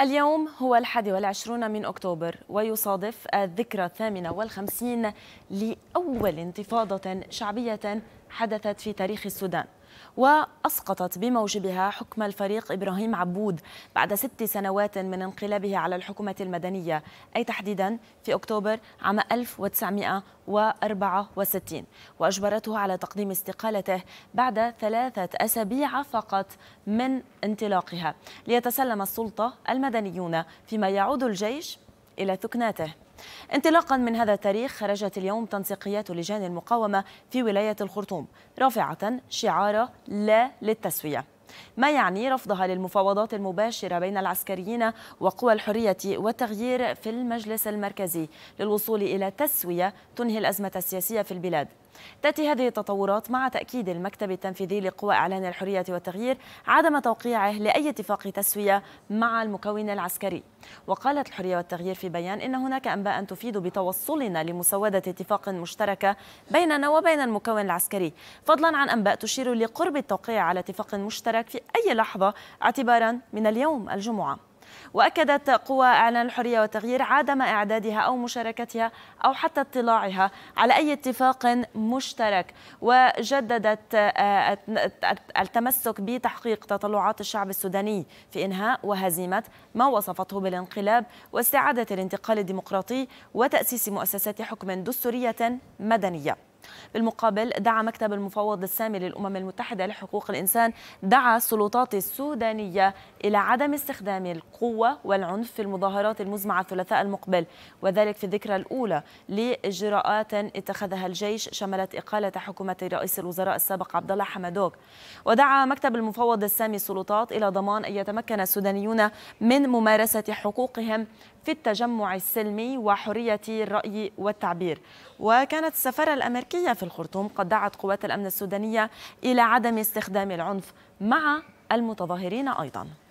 اليوم هو الحادي والعشرون من أكتوبر ويصادف الذكرى الثامنة والخمسين لأول انتفاضة شعبية حدثت في تاريخ السودان وأسقطت بموجبها حكم الفريق إبراهيم عبود بعد ست سنوات من انقلابه على الحكومة المدنية أي تحديدا في أكتوبر عام 1964 وأجبرته على تقديم استقالته بعد ثلاثة أسابيع فقط من انطلاقها ليتسلم السلطة المدنيون فيما يعود الجيش إلى ثكناته انطلاقا من هذا التاريخ خرجت اليوم تنسيقيات لجان المقاومة في ولاية الخرطوم رافعة شعار لا للتسوية ما يعني رفضها للمفاوضات المباشرة بين العسكريين وقوى الحرية والتغيير في المجلس المركزي للوصول إلى تسوية تنهي الأزمة السياسية في البلاد تأتي هذه التطورات مع تأكيد المكتب التنفيذي لقوى إعلان الحرية والتغيير عدم توقيعه لأي اتفاق تسوية مع المكون العسكري وقالت الحرية والتغيير في بيان إن هناك أنباء تفيد بتوصلنا لمسودة اتفاق مشتركة بيننا وبين المكون العسكري فضلا عن أنباء تشير لقرب التوقيع على اتفاق مشترك في أي لحظة اعتبارا من اليوم الجمعة وأكدت قوى إعلان الحرية والتغيير عدم إعدادها أو مشاركتها أو حتى اطلاعها على أي اتفاق مشترك وجددت آه، التمسك بتحقيق تطلعات الشعب السوداني في إنهاء وهزيمة ما وصفته بالانقلاب واستعادة الانتقال الديمقراطي وتأسيس مؤسسات حكم دستورية مدنية بالمقابل دعا مكتب المفوض السامي للأمم المتحدة لحقوق الإنسان دعا السلطات السودانية إلى عدم استخدام القوة والعنف في المظاهرات المزمعة الثلاثاء المقبل وذلك في الذكرى الأولى لإجراءات اتخذها الجيش شملت إقالة حكومة رئيس الوزراء السابق عبد الله حمدوك ودعا مكتب المفوض السامي السلطات إلى ضمان أن يتمكن السودانيون من ممارسة حقوقهم في التجمع السلمي وحرية الرأي والتعبير وكانت السفارة الأمريكية الأمريكية في الخرطوم قد دعت قوات الأمن السودانية إلى عدم استخدام العنف مع المتظاهرين أيضاً